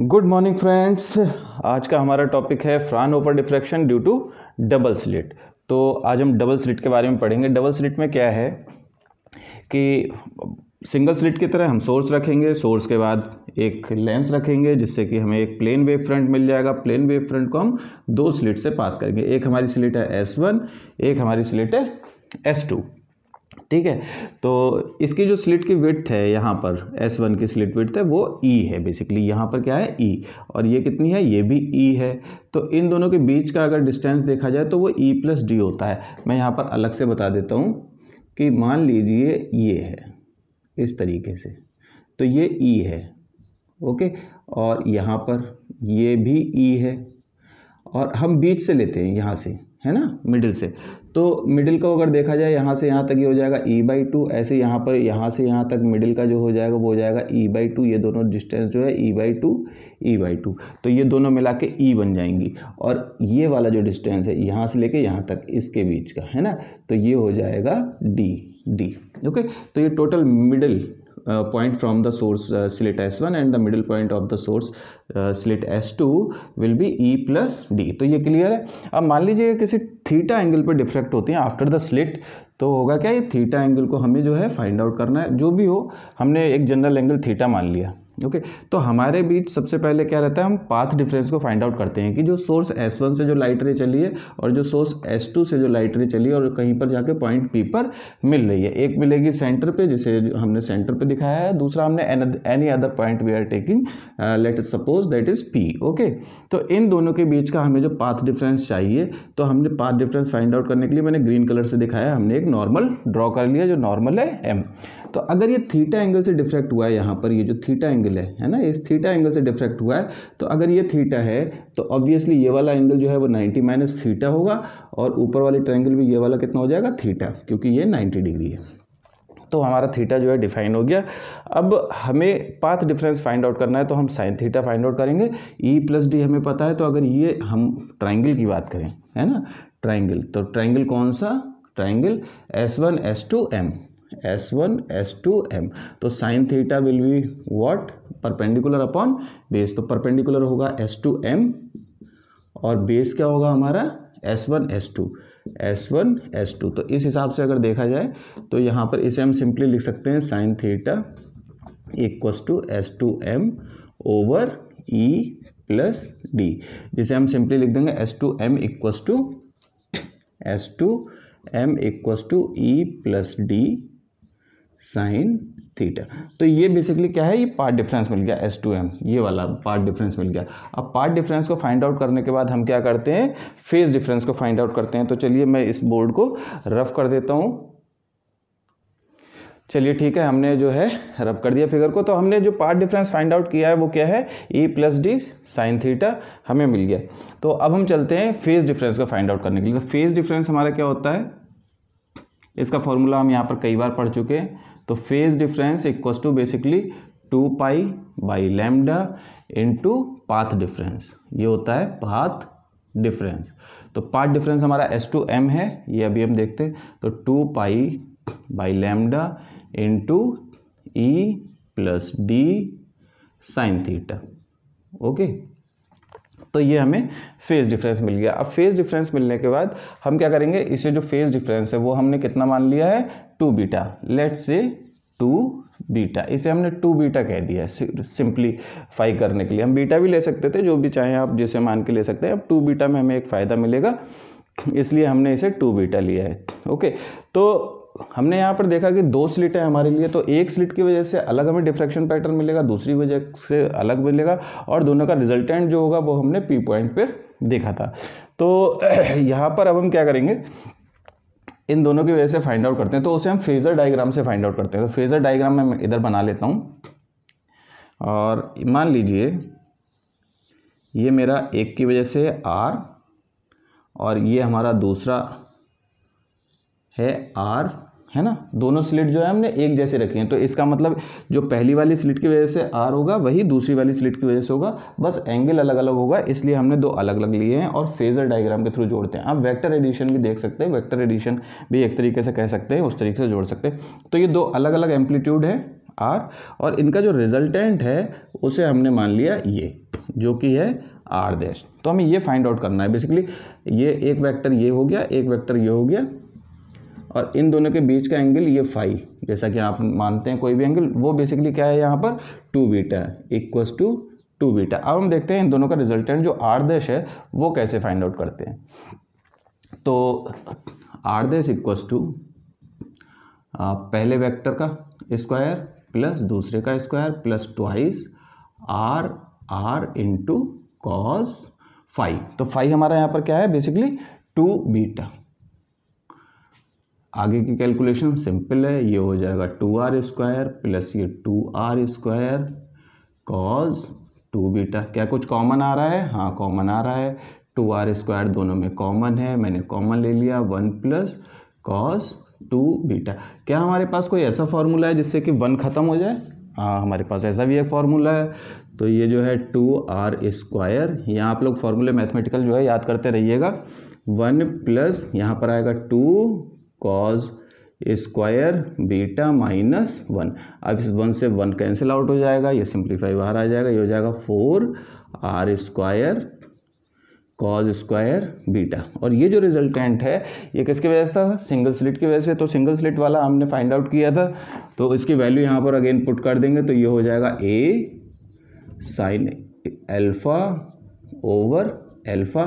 Good morning friends आज का हमारा टॉपिक है Fraunhofer diffraction due to double slit तो आज हम डबल स्लिट के बारे में पढ़ेंगे डबल स्लिट में क्या है कि सिंगल स्लिट की तरह हम सोर्स रखेंगे सोर्स के बाद एक लेंस रखेंगे जिससे कि हमें एक प्लेन वेव फ्रंट मिल जाएगा प्लेन वेव फ्रंट को हम दो स्लिट से पास करेंगे एक हमारी स्लिट है एस वन एक हमारी स्लिट है एस टू ठीक है तो इसकी जो स्लिट की विथ है यहाँ पर एस वन की स्लिट विथ है वो ई e है बेसिकली यहाँ पर क्या है ई e, और ये कितनी है ये भी ई e है तो इन दोनों के बीच का अगर डिस्टेंस देखा जाए तो वो ई प्लस डी होता है मैं यहाँ पर अलग से बता देता हूँ कि मान लीजिए ये है इस तरीके से तो ये ई e है ओके और यहाँ पर ये भी ई e है और हम बीच से लेते हैं यहाँ से है ना मिडिल से तो मिडिल का अगर देखा जाए यहाँ से यहाँ तक ये यह हो जाएगा ई बाई टू ऐसे यहाँ पर यहाँ से यहाँ तक मिडिल का जो हो जाएगा वो हो जाएगा ई बाई टू ये दोनों डिस्टेंस जो है E by two E by two तो ये दोनों मिला के ई e बन जाएंगी और ये वाला जो डिस्टेंस है यहाँ से लेके यहाँ तक इसके बीच का है ना तो ये हो जाएगा डी डी ओके तो ये total middle point from the source slit S one and the middle point of the source slit S two will be E plus D तो ये क्लियर है अब मान लीजिए किसी थीटा एंगल पर डिफ्रैक्ट होती हैं आफ्टर द स्लिट तो होगा क्या ये थीटा एंगल को हमें जो है फाइंड आउट करना है जो भी हो हमने एक जनरल एंगल थीटा मान लिया ओके okay, तो हमारे बीच सबसे पहले क्या रहता है हम पाथ डिफरेंस को फाइंड आउट करते हैं कि जो सोर्स S1 से जो लाइट रे चली है और जो सोर्स S2 से जो लाइट रे चली है और कहीं पर जाके पॉइंट P पर मिल रही है एक मिलेगी सेंटर पे जिसे हमने सेंटर पे दिखाया है दूसरा हमने any other point we are taking let suppose that is P okay तो इन दोनों के बीच का हमें जो पाथ डिफरेंस चाहिए तो हमने पाथ डिफरेंस फाइंड आउट करने के लिए मैंने ग्रीन कलर से दिखाया हमने एक नॉर्मल ड्रॉ कर लिया जो नॉर्मल है एम तो अगर ये थीटा एंगल से डिफ्रेक्ट हुआ है यहाँ पर ये जो थीटा एंगल है है ना इस थीटा एंगल से डिफ्रेक्ट हुआ है तो अगर ये थीटा है तो ऑब्वियसली ये वाला एंगल जो है वो 90 माइनस थीटा होगा और ऊपर वाले ट्रायंगल भी ये वाला कितना हो जाएगा थीटा क्योंकि ये 90 डिग्री है तो हमारा थीटा जो है डिफाइन हो गया अब हमें पाथ डिफरेंस फाइंड आउट करना है तो हम साइन थीटा फाइंड आउट करेंगे ई प्लस डी हमें पता है तो अगर ये हम ट्राइंगल की बात करें है ना ट्राइंगल तो ट्राइंगल कौन सा triangle S one S two M S one S two M तो sine theta will be what perpendicular upon base तो परपेंडिकुलर होगा एस टू एम और बेस क्या होगा हमारा S S one two S one S two तो इस हिसाब से अगर देखा जाए तो यहाँ पर इसे हम सिंपली लिख सकते हैं sine theta equals to S two M over E plus D जिसे हम सिंपली लिख देंगे S two M equals to S two M equals to E plus D sine theta तो ये बेसिकली क्या है ये पार्ट डिफरेंस मिल गया एस टू एम ये वाला पार्ट डिफरेंस मिल गया अब पार्ट डिफरेंस को फाइंड आउट करने के बाद हम क्या करते हैं फेज डिफरेंस को फाइंड आउट करते हैं तो चलिए मैं इस बोर्ड को रफ कर देता हूँ चलिए ठीक है हमने जो है रब कर दिया फिगर को तो हमने जो पार्ट डिफरेंस फाइंड आउट किया है वो क्या है A plus D sine theta हमें मिल गया तो अब हम चलते हैं फेज डिफरेंस को फाइंड आउट करने के लिए तो फेज डिफरेंस हमारा क्या होता है इसका फॉर्मूला हम यहाँ पर कई बार पढ़ चुके हैं तो phase difference equals to basically two pi by lambda into path difference ये होता है पाथ डिफरेंस तो पाथ डिफरेंस हमारा एस टू एम है ये अभी हम देखते हैं तो two pi by lambda into E plus D sine theta okay तो ये हमें फेज डिफरेंस मिल गया अब फेज डिफरेंस मिलने के बाद हम क्या करेंगे इसे जो फेज डिफरेंस है वो हमने कितना मान लिया है two beta let say two beta इसे हमने टू बीटा कह दिया सिंप्लीफाई करने के लिए हम बीटा भी ले सकते थे जो भी चाहें आप जिसे मान के ले सकते हैं अब टू बीटा में हमें एक फ़ायदा मिलेगा इसलिए हमने इसे टू बीटा लिया है ओके तो हमने यहाँ पर देखा कि दो स्लिट है हमारे लिए तो एक स्लिट की वजह से अलग हमें डिफ्रेक्शन पैटर्न मिलेगा दूसरी वजह से अलग मिलेगा और दोनों का रिजल्टेंट जो होगा वो हमने पी पॉइंट पर देखा था तो यहाँ पर अब हम क्या करेंगे इन दोनों की वजह से फाइंड आउट करते हैं तो उसे हम फेज़र डायग्राम से फाइंड आउट करते हैं तो फेज़र डायग्राम मैं इधर बना लेता हूँ और मान लीजिए ये मेरा एक की वजह से आर और ये हमारा दूसरा है आर है ना दोनों स्लिट जो है हमने एक जैसे रखी हैं तो इसका मतलब जो पहली वाली स्लिट की वजह से आर होगा वही दूसरी वाली स्लिट की वजह से होगा बस एंगल अलग अलग होगा इसलिए हमने दो अलग अलग लिए हैं और फेजर डायग्राम के थ्रू जोड़ते हैं आप वेक्टर एडिशन भी देख सकते हैं वेक्टर एडिशन भी एक तरीके से कह सकते हैं उस तरीके से जोड़ सकते हैं तो ये दो अलग अलग एम्पलीट्यूड है आर और इनका जो रिजल्टेंट है उसे हमने मान लिया ये जो कि है आर डैश तो हमें ये फाइंड आउट करना है बेसिकली ये एक वेक्टर ये हो गया एक वेक्टर ये हो गया और इन दोनों के बीच का एंगल ये फाइव जैसा कि आप मानते हैं कोई भी एंगल वो बेसिकली क्या है यहाँ पर two beta equals to two beta अब हम देखते हैं इन दोनों का रिजल्टेंट जो आर देश है वो कैसे फाइंड आउट करते हैं तो आर देश इक्वस टू पहले वेक्टर का स्क्वायर प्लस दूसरे का square plus twice R R into cos five तो फाइव हमारा यहाँ पर क्या है बेसिकली टू बीटा आगे की कैलकुलेशन सिंपल है ये हो जाएगा टू आर स्क्वायर प्लस ये two R square cos two beta क्या कुछ कॉमन आ रहा है हाँ कॉमन आ रहा है टू आर स्क्वायर दोनों में कॉमन है मैंने कॉमन ले लिया one plus cos two beta क्या हमारे पास कोई ऐसा फार्मूला है जिससे कि वन ख़त्म हो जाए हाँ हमारे पास ऐसा भी एक फार्मूला है तो ये जो है टू आर स्क्वायर यहाँ आप लोग फार्मूले मैथमेटिकल जो है याद करते रहिएगा वन प्लस यहाँ पर आएगा two cos square beta minus one अब इस वन से वन कैंसिल आउट हो जाएगा ये सिंप्लीफाई बाहर आ जाएगा ये हो जाएगा four R square cos square beta और ये जो रिजल्टेंट है ये किसकी वजह से था सिंगल स्लिट की वजह से तो सिंगल स्लिट वाला हमने फाइंड आउट किया था तो इसकी वैल्यू यहाँ पर अगेन पुट कर देंगे तो ये हो जाएगा A sine alpha over alpha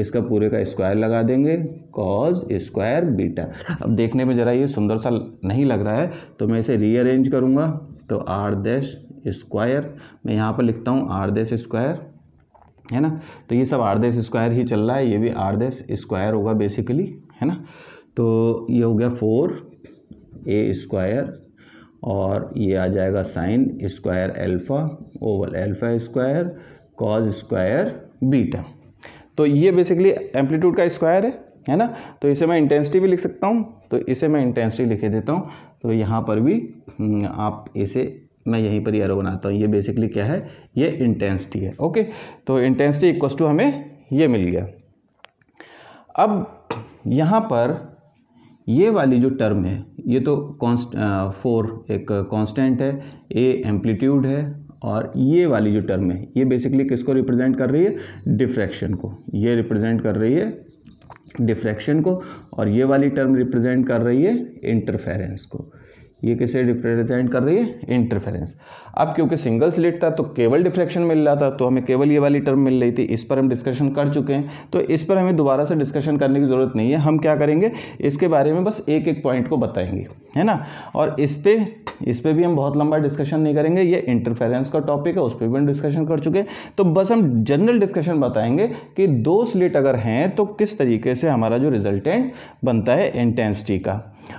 इसका पूरे का स्क्वायर लगा देंगे कॉज स्क्वायर बीटा अब देखने में ज़रा ये सुंदर सा नहीं लग रहा है तो मैं इसे रीअरेंज करूँगा तो आर डैश स्क्वायर मैं यहाँ पर लिखता हूँ आर डैश स्क्वायर है ना तो ये सब आर डैश स्क्वायर ही चल रहा है ये भी आर डैश स्क्वायर होगा बेसिकली है ना तो ये हो गया फोर ए स्क्वायर और ये आ जाएगा sine square alpha over alpha square cos square beta तो ये बेसिकली एम्पलीट्यूड का स्क्वायर है है ना तो इसे मैं इंटेंसिटी भी लिख सकता हूँ तो इसे मैं इंटेंसिटी लिखे देता हूँ तो यहाँ पर भी हम्म, आप इसे मैं यहीं पर एरो बनाता हूँ ये बेसिकली क्या है ये इंटेंसिटी है ओके तो इंटेंसिटी इक्वस टू हमें ये मिल गया अब यहाँ पर ये वाली जो टर्म है ये तो कॉन्स्ट फोर एक कांस्टेंट है ए एम्पलीट्यूड है और ये वाली जो टर्म है ये बेसिकली किसको रिप्रेजेंट कर रही है डिफ्रैक्शन को ये रिप्रेजेंट कर रही है डिफ्रैक्शन को और ये वाली टर्म रिप्रेजेंट कर रही है इंटरफेरेंस को ये किसे रिप्रेजेंट कर रही है इंटरफेरेंस अब क्योंकि सिंगल स्लिट था तो केवल डिफ्रेक्शन मिल रहा था तो हमें केवल ये वाली टर्म मिल रही थी इस पर हम डिस्कशन कर चुके हैं तो इस पर हमें दोबारा से डिस्कशन करने की ज़रूरत नहीं है हम क्या करेंगे इसके बारे में बस एक एक पॉइंट को बताएंगे है ना और इस पर इस पर भी हम बहुत लंबा डिस्कशन नहीं करेंगे ये इंटरफेरेंस का टॉपिक है उस पर भी हम डिस्कशन कर चुके हैं तो बस हम जनरल डिस्कशन बताएंगे कि दो स्लिट अगर हैं तो किस तरीके से हमारा जो रिजल्टेंट बनता है इंटेंसिटी का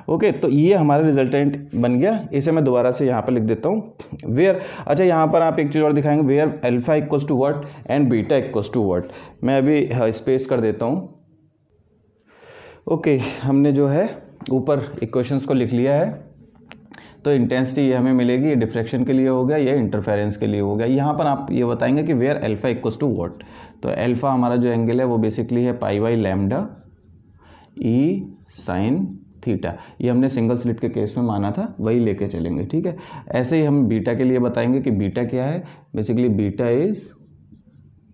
ओके तो ये हमारा रिजल्टेंट बन गया इसे मैं दोबारा से यहाँ पर लिख देता हूँ वेयर अच्छा यहाँ पर आप एक चीज़ और दिखाएंगे where alpha equals to what and beta equals to what मैं अभी स्पेस हाँ, कर देता हूँ ओके हमने जो है ऊपर इक्वेशंस को लिख लिया है तो इंटेंसिटी ये हमें मिलेगी ये डिफ्रेक्शन के लिए हो गया या इंटरफेरेंस के लिए हो गया यहाँ पर आप ये बताएंगे कि where alpha equals to what तो एल्फा हमारा जो एंगल है वो बेसिकली है pi by lambda E sine theta ये हमने सिंगल स्लिट के केस में माना था वही लेके चलेंगे ठीक है ऐसे ही हम बीटा के लिए बताएंगे कि बीटा क्या है बेसिकली बीटा इज़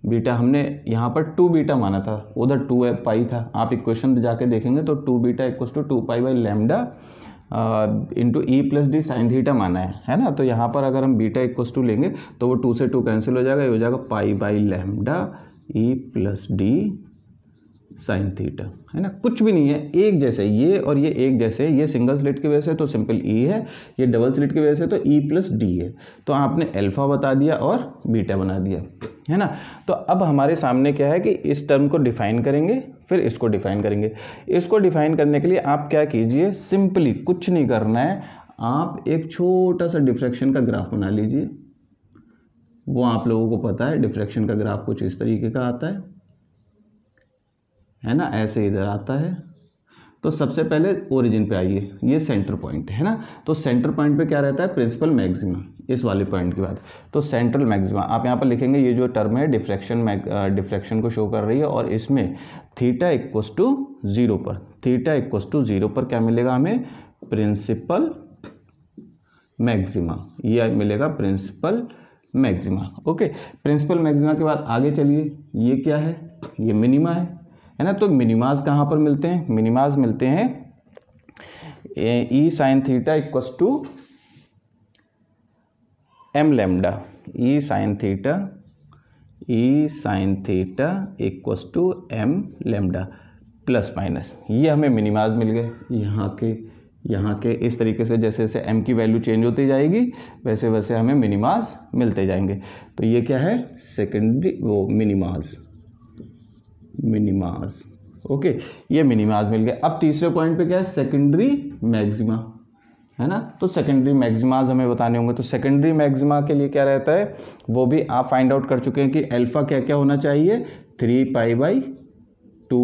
बीटा हमने यहाँ पर टू बीटा माना था उधर टू पाई था आप इक्वेशन पर जाके देखेंगे तो two beta equals to two pi by lambda into E plus D sine theta माना है है ना तो यहाँ पर अगर हम बीटा इक्वस टू लेंगे तो वो टू से टू कैंसिल हो जाएगा ये हो जाएगा pi by lambda E plus D sine theta है ना कुछ भी नहीं है एक जैसे ये और ये एक जैसे ये सिंगल स्लिट की वजह से तो सिंपल ई e है ये डबल स्लिट की वजह से तो ई प्लस डी है तो आपने अल्फ़ा बता दिया और बीटा बना दिया है ना तो अब हमारे सामने क्या है कि इस टर्म को डिफाइन करेंगे फिर इसको डिफाइन करेंगे इसको डिफाइन करने के लिए आप क्या कीजिए सिंपली कुछ नहीं करना है आप एक छोटा सा डिफ्रैक्शन का ग्राफ बना लीजिए वो आप लोगों को पता है डिफ्रैक्शन का ग्राफ कुछ इस तरीके का आता है है ना ऐसे इधर आता है तो सबसे पहले ओरिजिन पे आइए ये सेंटर पॉइंट है ना तो सेंटर पॉइंट पे क्या रहता है प्रिंसिपल मैक्सिमम इस वाले पॉइंट के बाद तो सेंट्रल मैक्सिमम आप यहाँ पर लिखेंगे ये जो टर्म है डिफ्रेक्शन डिफ्रेक्शन को शो कर रही है और इसमें थीटा इक्वस टू ज़ीरो पर थीटा इक्वस टू ज़ीरो पर क्या मिलेगा हमें प्रिंसिपल मैक्सिमा ये मिलेगा principal maxima okay principal maxima के बाद आगे चलिए ये क्या है ये मिनिमा है है ना तो मिनिमाज कहाँ पर मिलते हैं मिनिमाज मिलते हैं E sine theta equals to M lambda E sine theta E sine theta equals to M lambda plus minus ये हमें मिनिमाज मिल गए यहाँ के यहाँ के इस तरीके से जैसे जैसे एम की वैल्यू चेंज होती जाएगी वैसे वैसे हमें मिनिमाज मिलते जाएंगे तो ये क्या है सेकेंडरी वो मिनिमाज़ मिनिमाज ओके ये मिनिमाज मिल गया अब तीसरे पॉइंट पे क्या है सेकेंडरी मैक्सिमा है ना तो सेकेंडरी मैक्सिमाज हमें बताने होंगे तो सेकेंडरी मैक्सिमा के लिए क्या रहता है वो भी आप फाइंड आउट कर चुके हैं कि अल्फ़ा क्या क्या होना चाहिए three pi by two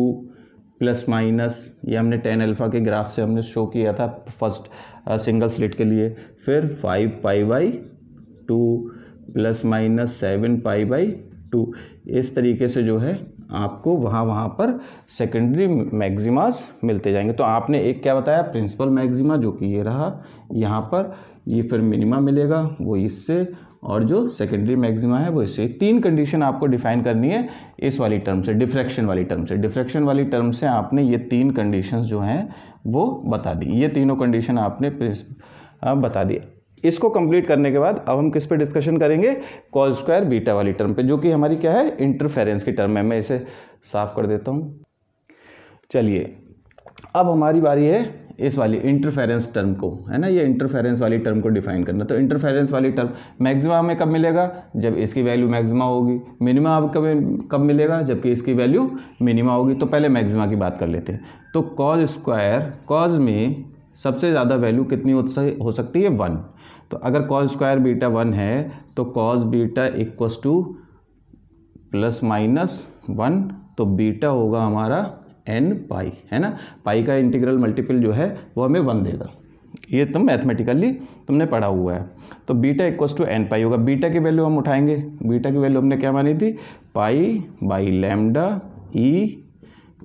plus minus ये हमने टेन अल्फ़ा के ग्राफ से हमने शो किया था फर्स्ट सिंगल स्लिट के लिए फिर five pi by two plus minus seven pi by two इस तरीके से जो है आपको वहाँ वहाँ पर सेकेंडरी मैगजिमाज मिलते जाएंगे तो आपने एक क्या बताया प्रिंसिपल मैगजिमा जो कि ये रहा यहाँ पर ये फिर मिनिमा मिलेगा वो इससे और जो सेकेंडरी मैगजिमा है वो इससे तीन कंडीशन आपको डिफाइन करनी है इस वाली टर्म से डिफ्रैक्शन वाली टर्म से डिफ्रैक्शन वाली टर्म से आपने ये तीन कंडीशन जो हैं वो बता दी ये तीनों कंडीशन आपने बता दी इसको कंप्लीट करने के बाद अब हम किस पे डिस्कशन करेंगे कॉल स्क्वायर बीटा वाली टर्म पे जो कि हमारी क्या है इंटरफेरेंस की टर्म है मैं इसे साफ कर देता हूँ चलिए अब हमारी बारी है इस वाली इंटरफेरेंस टर्म को है ना ये इंटरफेरेंस वाली टर्म को डिफाइन करना तो इंटरफेरेंस वाली टर्म मैक्सिमा हमें कब मिलेगा जब इसकी वैल्यू मैक्सिमा होगी मिनिमा अब कब कब मिलेगा जबकि इसकी वैल्यू मिनिमा होगी तो पहले मैक्सिमा की बात कर लेते हैं तो कॉज स्क्वायर कॉज में सबसे ज़्यादा वैल्यू कितनी हो सकती है वन तो अगर कॉज स्क्वायर बीटा वन है तो cos beta equals to plus minus one तो बीटा होगा हमारा एन पाई है ना पाई का इंटीग्रल मल्टीपल जो है वो हमें वन देगा ये तुम मैथमेटिकली तुमने पढ़ा हुआ है तो beta equals to N pi होगा बीटा की वैल्यू हम उठाएंगे बीटा की वैल्यू हमने क्या मानी थी pi by lambda E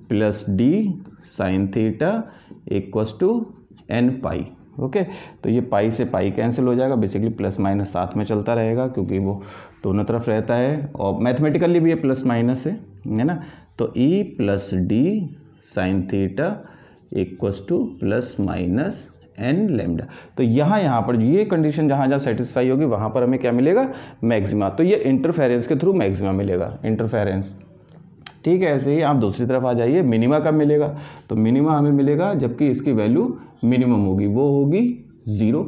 plus D sine theta equals to N pi okay तो ये पाई से पाई कैंसिल हो जाएगा बेसिकली प्लस माइनस साथ में चलता रहेगा क्योंकि वो दोनों तरफ रहता है और मैथमेटिकली भी ये प्लस माइनस है है ना तो E plus D sine theta equals to plus minus N lambda तो यहाँ यहाँ पर ये कंडीशन जहाँ जहाँ सेटिस्फाई होगी वहाँ पर हमें क्या मिलेगा मैक्सिमा तो ये इंटरफेरेंस के थ्रू मैक्सिमा मिलेगा इंटरफेरेंस ठीक है ऐसे ही आप दूसरी तरफ आ जाइए मिनिमा कब मिलेगा तो मिनिमा हमें मिलेगा जबकि इसकी वैल्यू मिनिमम होगी वो होगी ज़ीरो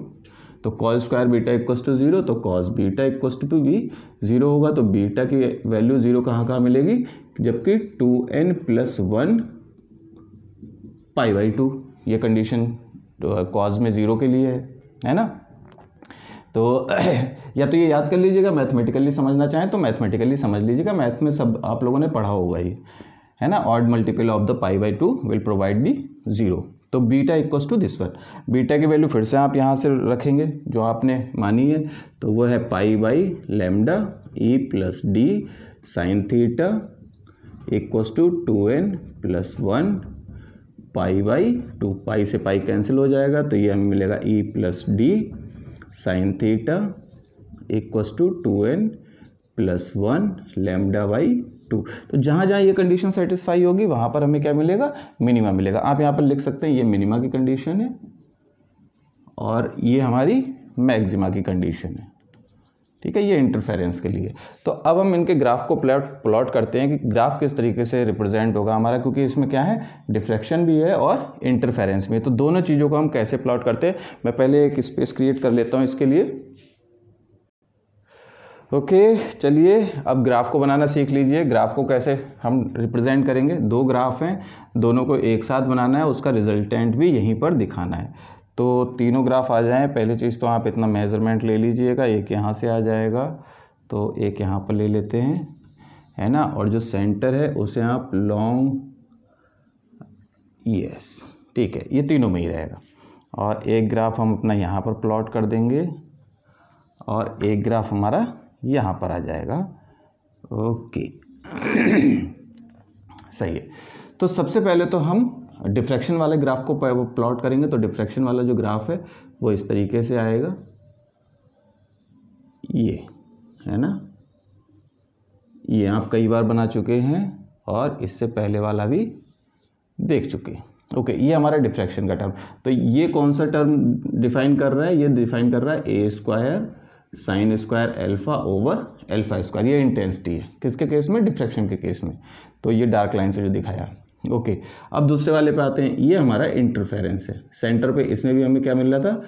तो cos square beta equals to zero तो कॉस बीटा इक्व टू भी ज़ीरो होगा तो बीटा की वैल्यू ज़ीरो कहाँ कहाँ मिलेगी जबकि two N plus one pi by two ये कंडीशन कॉज तो में ज़ीरो के लिए है है ना तो या तो ये याद कर लीजिएगा मैथमेटिकली समझना चाहें तो मैथमेटिकली समझ लीजिएगा मैथ में सब आप लोगों ने पढ़ा होगा ये है ना odd multiple of the pi by two will provide the zero तो beta equals to this one beta की वैल्यू फिर से आप यहाँ से रखेंगे जो आपने मानी है तो वो है pi by lambda E plus D sine theta equals to two N plus one pi by two pi से पाई कैंसिल हो जाएगा तो ये हमें मिलेगा E plus D sine theta equals to two N plus one lambda by two तो जहाँ जहाँ ये कंडीशन सेटिस्फाई होगी वहाँ पर हमें क्या मिलेगा मिनिमा मिलेगा आप यहाँ पर लिख सकते हैं ये मिनिमा की कंडीशन है और ये हमारी मैक्सिमा की कंडीशन है ठीक है ये इंटरफेरेंस के लिए तो अब हम इनके ग्राफ को प्लॉट प्लॉट करते हैं कि ग्राफ किस तरीके से रिप्रेजेंट होगा हमारा क्योंकि इसमें क्या है डिफ्रेक्शन भी है और इंटरफेरेंस भी है तो दोनों चीज़ों को हम कैसे प्लॉट करते हैं मैं पहले एक स्पेस क्रिएट कर लेता हूँ इसके लिए ओके okay, चलिए अब ग्राफ को बनाना सीख लीजिए ग्राफ को कैसे हम रिप्रेजेंट करेंगे दो ग्राफ हैं दोनों को एक साथ बनाना है उसका रिजल्टेंट भी यहीं पर दिखाना है तो तीनों ग्राफ आ जाएँ पहली चीज़ तो आप इतना मेज़रमेंट ले लीजिएगा एक यहाँ से आ जाएगा तो एक यहाँ पर ले लेते हैं है ना और जो सेंटर है उसे आप लॉन्ग यस ठीक है ये तीनों में ही रहेगा और एक ग्राफ हम अपना यहाँ पर प्लॉट कर देंगे और एक ग्राफ हमारा यहाँ पर आ जाएगा ओके सही है तो सबसे पहले तो हम डिफ्रैक्शन वाले ग्राफ को प्लॉट करेंगे तो डिफ्रैक्शन वाला जो ग्राफ है वो इस तरीके से आएगा ये है ना ये आप कई बार बना चुके हैं और इससे पहले वाला भी देख चुके हैं ओके ये हमारा डिफ्रैक्शन का टर्म तो ये कौन सा टर्म डिफाइन कर रहा है ये डिफाइन कर रहा है A square sine square alpha over alpha square ये इंटेंसिटी है किसके केस में डिफ्रैक्शन के केस में तो ये डार्क लाइन से जो दिखाया ओके okay. अब दूसरे वाले पे आते हैं ये हमारा इंटरफेरेंस है सेंटर पे इसमें भी हमें क्या मिल रहा था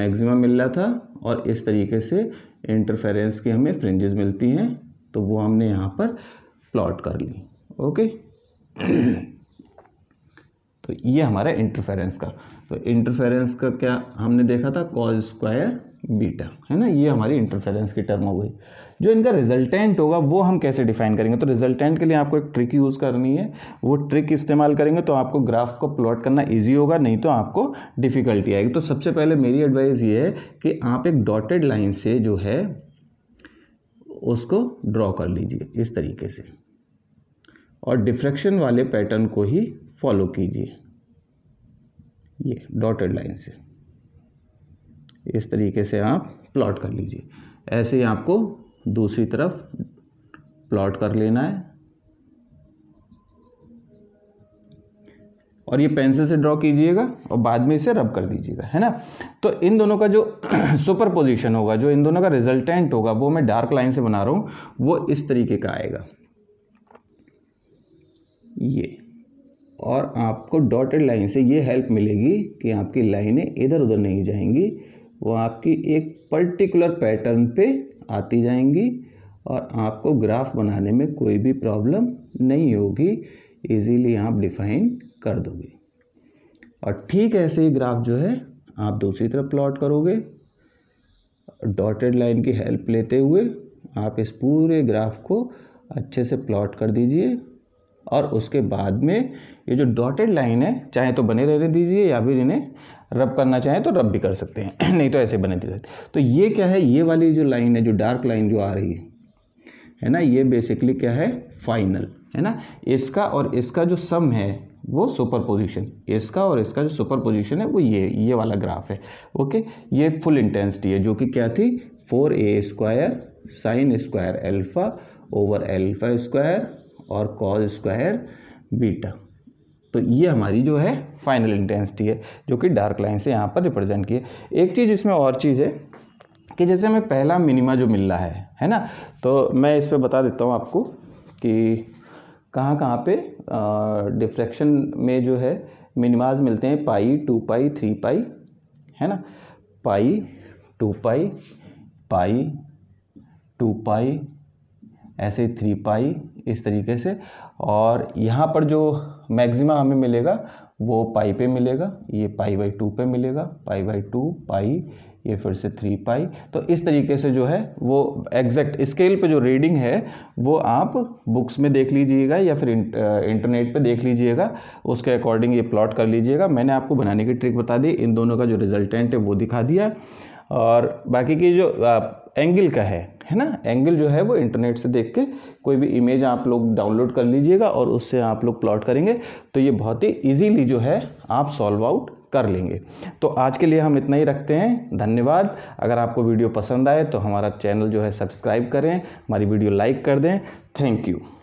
मैक्सिमम मिल रहा था और इस तरीके से इंटरफेरेंस की हमें फ्रिंजेस मिलती हैं तो वो हमने यहाँ पर प्लॉट कर ली ओके तो ये हमारा इंटरफेरेंस का तो इंटरफेरेंस का क्या हमने देखा था कॉज स्क्वायर बीटा है ना ये हमारी इंटरफेरेंस की टर्म हो गई जो इनका रिजल्टेंट होगा वो हम कैसे डिफाइन करेंगे तो रिजल्टेंट के लिए आपको एक ट्रिक यूज़ करनी है वो ट्रिक इस्तेमाल करेंगे तो आपको ग्राफ को प्लॉट करना ईजी होगा नहीं तो आपको डिफ़िकल्टी आएगी तो सबसे पहले मेरी एडवाइस ये है कि आप एक डॉटेड लाइन से जो है उसको ड्रॉ कर लीजिए इस तरीके से और डिफ्रेक्शन वाले पैटर्न को ही फॉलो कीजिए ये डॉटेड लाइन से इस तरीके से आप प्लॉट कर लीजिए ऐसे ही आपको दूसरी तरफ प्लॉट कर लेना है और ये पेंसिल से ड्रॉ कीजिएगा और बाद में इसे रब कर दीजिएगा है ना तो इन दोनों का जो सुपर पोजिशन होगा जो इन दोनों का रिजल्टेंट होगा वो मैं डार्क लाइन से बना रहा हूँ वो इस तरीके का आएगा ये और आपको डॉटेड लाइन से ये हेल्प मिलेगी कि आपकी लाइनें इधर उधर नहीं जाएंगी वो आपकी एक पर्टिकुलर पैटर्न पे आती जाएंगी और आपको ग्राफ बनाने में कोई भी प्रॉब्लम नहीं होगी इजीली आप डिफाइन कर दोगे और ठीक ऐसे ही ग्राफ जो है आप दूसरी तरफ प्लॉट करोगे डॉटेड लाइन की हेल्प लेते हुए आप इस पूरे ग्राफ को अच्छे से प्लॉट कर दीजिए और उसके बाद में ये जो डॉटेड लाइन है चाहे तो बने रहने दीजिए या फिर इन्हें रब करना चाहें तो रब भी कर सकते हैं नहीं तो ऐसे बने दे सकते तो ये क्या है ये वाली जो लाइन है जो डार्क लाइन जो आ रही है है ना ये बेसिकली क्या है फाइनल है ना इसका और इसका जो सम है वो सुपर पोजिशन इसका और इसका जो सुपर पोजिशन है वो ये ये वाला ग्राफ है ओके ये फुल इंटेंसिटी है जो कि क्या थी four A square sine square alpha over alpha square और कॉज स्क्वायर बीटा तो ये हमारी जो है फाइनल इंटेंसिटी है जो कि डार्क लाइन से यहाँ पर रिप्रेजेंट की है एक चीज़ इसमें और चीज़ है कि जैसे हमें पहला मिनिमा जो मिल रहा है है ना तो मैं इस पर बता देता हूँ आपको कि कहाँ कहाँ पे डिफ्रैक्शन में जो है मिनिमाज मिलते हैं पाई टू पाई थ्री पाई है ना पाई टू पाई पाई टू पाई ऐसे थ्री पाई इस तरीके से और यहाँ पर जो मैक्सिमा हमें मिलेगा वो पाई पे मिलेगा ये पाई बाई टू पे मिलेगा पाई बाई टू पाई ये फिर से थ्री पाई तो इस तरीके से जो है वो एग्जैक्ट स्केल पे जो रीडिंग है वो आप बुक्स में देख लीजिएगा या फिर इंटरनेट पे देख लीजिएगा उसके अकॉर्डिंग ये प्लॉट कर लीजिएगा मैंने आपको बनाने की ट्रिक बता दी इन दोनों का जो रिजल्टेंट है वो दिखा दिया और बाकी की जो एंगल का है है ना एंगल जो है वो इंटरनेट से देख के कोई भी इमेज आप लोग डाउनलोड कर लीजिएगा और उससे आप लोग प्लॉट करेंगे तो ये बहुत ही इजीली जो है आप सॉल्व आउट कर लेंगे तो आज के लिए हम इतना ही रखते हैं धन्यवाद अगर आपको वीडियो पसंद आए तो हमारा चैनल जो है सब्सक्राइब करें हमारी वीडियो लाइक कर दें थैंक यू